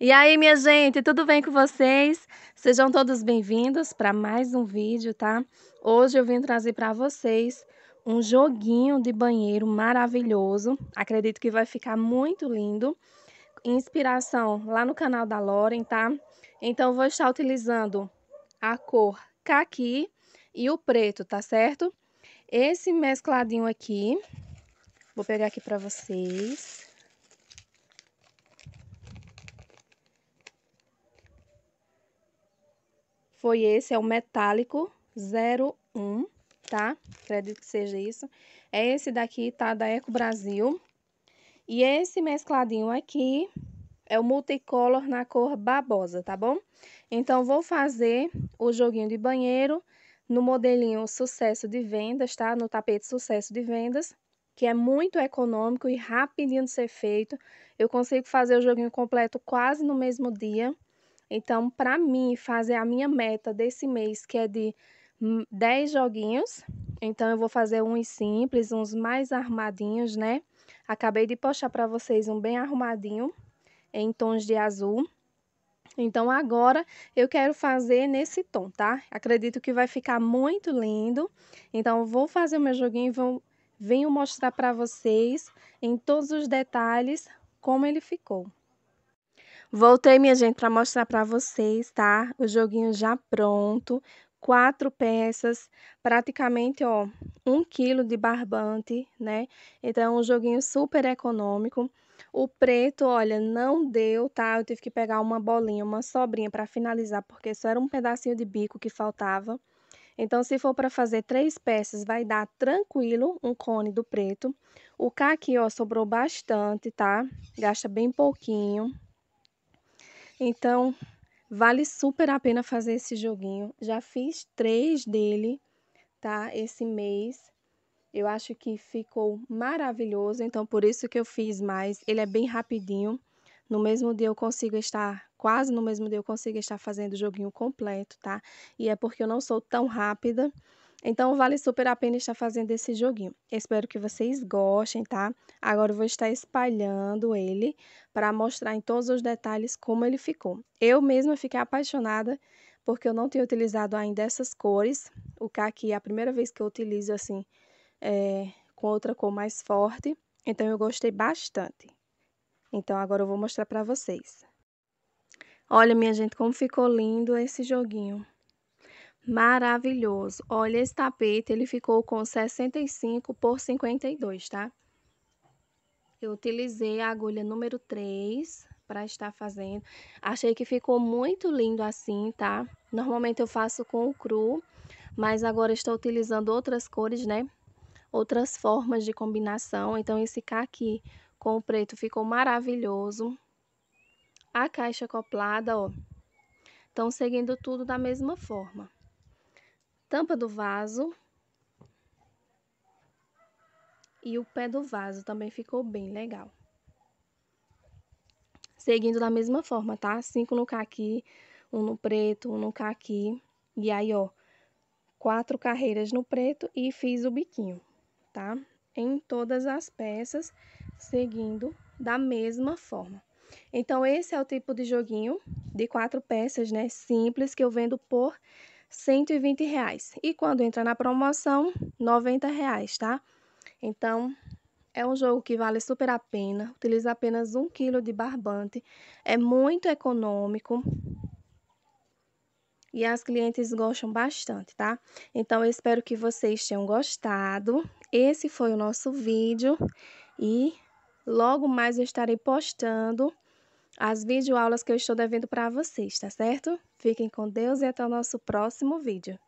E aí, minha gente, tudo bem com vocês? Sejam todos bem-vindos para mais um vídeo, tá? Hoje eu vim trazer para vocês um joguinho de banheiro maravilhoso. Acredito que vai ficar muito lindo. Inspiração lá no canal da Loren, tá? Então, vou estar utilizando a cor caqui e o preto, tá certo? Esse mescladinho aqui, vou pegar aqui para vocês. foi esse, é o metálico 01, tá? Acredito que seja isso. É esse daqui, tá? Da Eco Brasil. E esse mescladinho aqui é o multicolor na cor babosa, tá bom? Então, vou fazer o joguinho de banheiro no modelinho sucesso de vendas, tá? No tapete sucesso de vendas, que é muito econômico e rapidinho de ser feito. Eu consigo fazer o joguinho completo quase no mesmo dia. Então, para mim, fazer a minha meta desse mês, que é de 10 hum, joguinhos, então eu vou fazer uns simples, uns mais arrumadinhos, né? Acabei de postar para vocês um bem arrumadinho, em tons de azul. Então, agora eu quero fazer nesse tom, tá? Acredito que vai ficar muito lindo. Então, vou fazer o meu joguinho e vou, venho mostrar para vocês em todos os detalhes como ele ficou. Voltei, minha gente, para mostrar para vocês, tá? O joguinho já pronto. Quatro peças, praticamente, ó, um quilo de barbante, né? Então, é um joguinho super econômico. O preto, olha, não deu, tá? Eu tive que pegar uma bolinha, uma sobrinha para finalizar, porque só era um pedacinho de bico que faltava. Então, se for para fazer três peças, vai dar tranquilo um cone do preto. O caqui, ó, sobrou bastante, tá? Gasta bem pouquinho. Então, vale super a pena fazer esse joguinho. Já fiz três dele, tá? Esse mês. Eu acho que ficou maravilhoso, então por isso que eu fiz mais. Ele é bem rapidinho. No mesmo dia eu consigo estar, quase no mesmo dia eu consigo estar fazendo o joguinho completo, tá? E é porque eu não sou tão rápida. Então, vale super a pena estar fazendo esse joguinho. Espero que vocês gostem, tá? Agora eu vou estar espalhando ele para mostrar em todos os detalhes como ele ficou. Eu mesma fiquei apaixonada porque eu não tinha utilizado ainda essas cores. O caqui é a primeira vez que eu utilizo assim, é, com outra cor mais forte. Então, eu gostei bastante. Então, agora eu vou mostrar para vocês. Olha, minha gente, como ficou lindo esse joguinho. Maravilhoso. Olha, esse tapete, ele ficou com 65 por 52, tá? Eu utilizei a agulha número 3 para estar fazendo. Achei que ficou muito lindo assim, tá? Normalmente eu faço com o cru, mas agora estou utilizando outras cores, né? Outras formas de combinação. Então, esse caqui com o preto ficou maravilhoso. A caixa acoplada, ó. Estão seguindo tudo da mesma forma tampa do vaso e o pé do vaso também ficou bem legal. Seguindo da mesma forma, tá? Cinco no caqui, um no preto, um no caqui. E aí, ó, quatro carreiras no preto e fiz o biquinho, tá? Em todas as peças, seguindo da mesma forma. Então, esse é o tipo de joguinho de quatro peças, né? Simples, que eu vendo por 120 reais. E quando entra na promoção, 90 reais, tá? Então, é um jogo que vale super a pena. Utiliza apenas um quilo de barbante. É muito econômico. E as clientes gostam bastante, tá? Então, eu espero que vocês tenham gostado. Esse foi o nosso vídeo. E logo mais eu estarei postando as videoaulas que eu estou devendo para vocês, tá certo? Fiquem com Deus e até o nosso próximo vídeo.